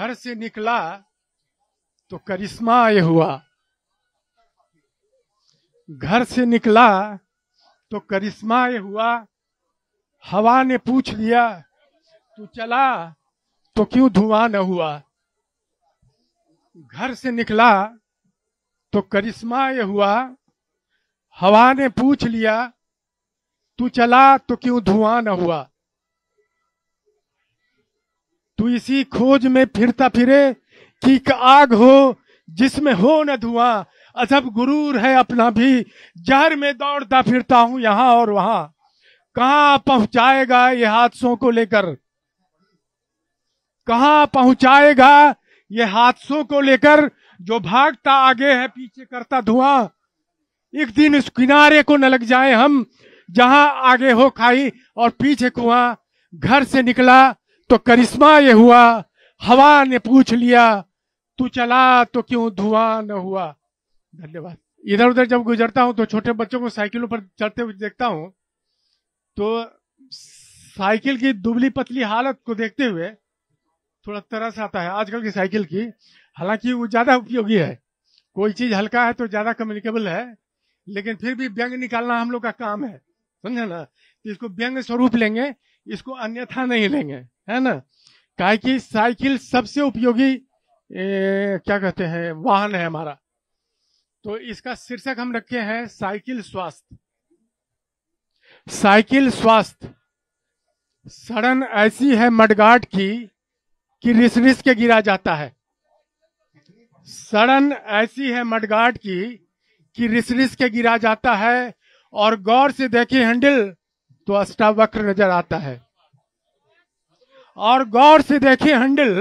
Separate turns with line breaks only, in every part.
घर से निकला तो करिश्मा ये हुआ घर से निकला तो करिश्मा ये हुआ हवा ने पूछ लिया तू चला तो क्यों धुआं न हुआ घर से निकला तो करिश्मा ये हुआ हवा ने पूछ लिया तू चला तो क्यों धुआं न हुआ तू इसी खोज में फिरता फिरे कि आग हो जिसमें हो न धुआं अजब गुरूर है अपना भी जहर में दौड़ता फिरता हूं यहां और वहां कहा पहुंचाएगा ये हादसों को लेकर कहा पहुंचाएगा ये हादसों को लेकर जो भागता आगे है पीछे करता धुआं एक दिन इस किनारे को न लग जाए हम जहां आगे हो खाई और पीछे कुआं घर से निकला तो करिश्मा ये हुआ हवा ने पूछ लिया तू चला तो क्यों धुआं न हुआ धन्यवाद इधर उधर जब गुजरता हूँ तो छोटे बच्चों को साइकिलों पर चलते हुए देखता हूँ तो साइकिल की दुबली पतली हालत को देखते हुए थोड़ा तरस आता है आजकल की साइकिल की हालांकि वो ज्यादा उपयोगी है कोई चीज हल्का है तो ज्यादा कम्युनिकेबल है लेकिन फिर भी व्यंग निकालना हम लोग का काम है समझे ना तो इसको व्यंग स्वरूप लेंगे इसको अन्यथा नहीं लेंगे है ना काहे की साइकिल सबसे उपयोगी ए, क्या कहते हैं वाहन है हमारा तो इसका शीर्षक हम रखे हैं साइकिल स्वास्थ्य साइकिल स्वास्थ्य सड़न ऐसी है मडगाट की कि रिस रिस के गिरा जाता है सड़न ऐसी है मडगाट की कि रिस रिस के गिरा जाता है और गौर से देखे हैंडल तो अष्टावक्र नजर आता है और गौर से देखें हैंडल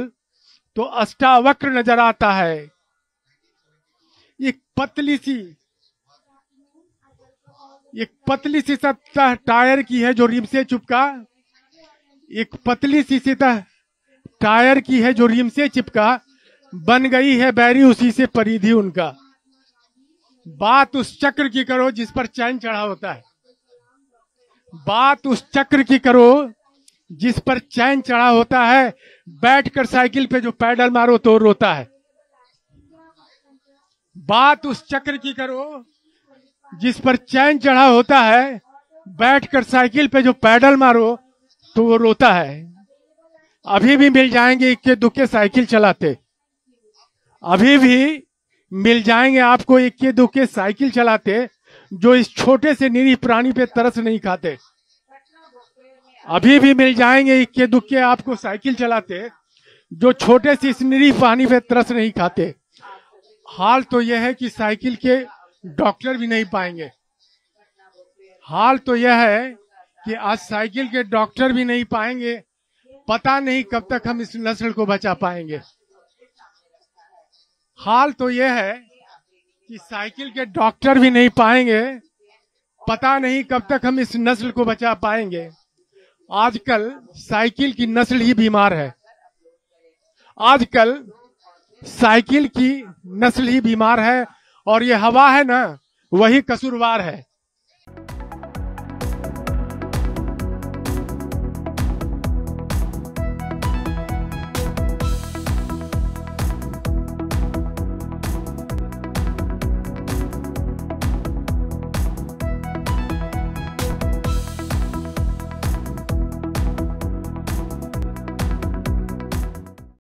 तो अष्टावक्र नजर आता है एक पतली सी एक पतली सी सतह टायर की है जो रिम से चिपका एक पतली सी सतह टायर की है जो रिम से चिपका बन गई है बैरी उसी से परिधि उनका बात उस चक्र की करो जिस पर चैन चढ़ा होता है बात उस चक्र की करो जिस पर चैन चढ़ा होता है बैठकर साइकिल पे जो पैडल मारो तो रोता है बात उस चक्र की करो जिस पर चैन चढ़ा होता है बैठकर साइकिल पे जो पैडल मारो तो वो रोता है अभी भी मिल जाएंगे इक्के दुक्के साइकिल चलाते अभी भी मिल जाएंगे आपको इक्के दुक्के साइकिल चलाते जो इस छोटे से निरी प्राणी पे तरस नहीं खाते अभी भी मिल जाएंगे इक्के दुक्के आपको साइकिल चलाते जो छोटे सी स्नरी पानी पे तरस नहीं खाते हाल तो यह है कि साइकिल के डॉक्टर भी नहीं पाएंगे हाल तो यह है कि आज साइकिल के डॉक्टर भी नहीं पाएंगे पता नहीं कब तक हम इस नस्ल को बचा पाएंगे हाल तो यह है कि साइकिल के डॉक्टर भी नहीं पाएंगे पता नहीं कब तक हम इस नस्ल को बचा पाएंगे आजकल साइकिल की नस्ल ही बीमार है आजकल साइकिल की नस्ल ही बीमार है और ये हवा है ना वही कसूरवार है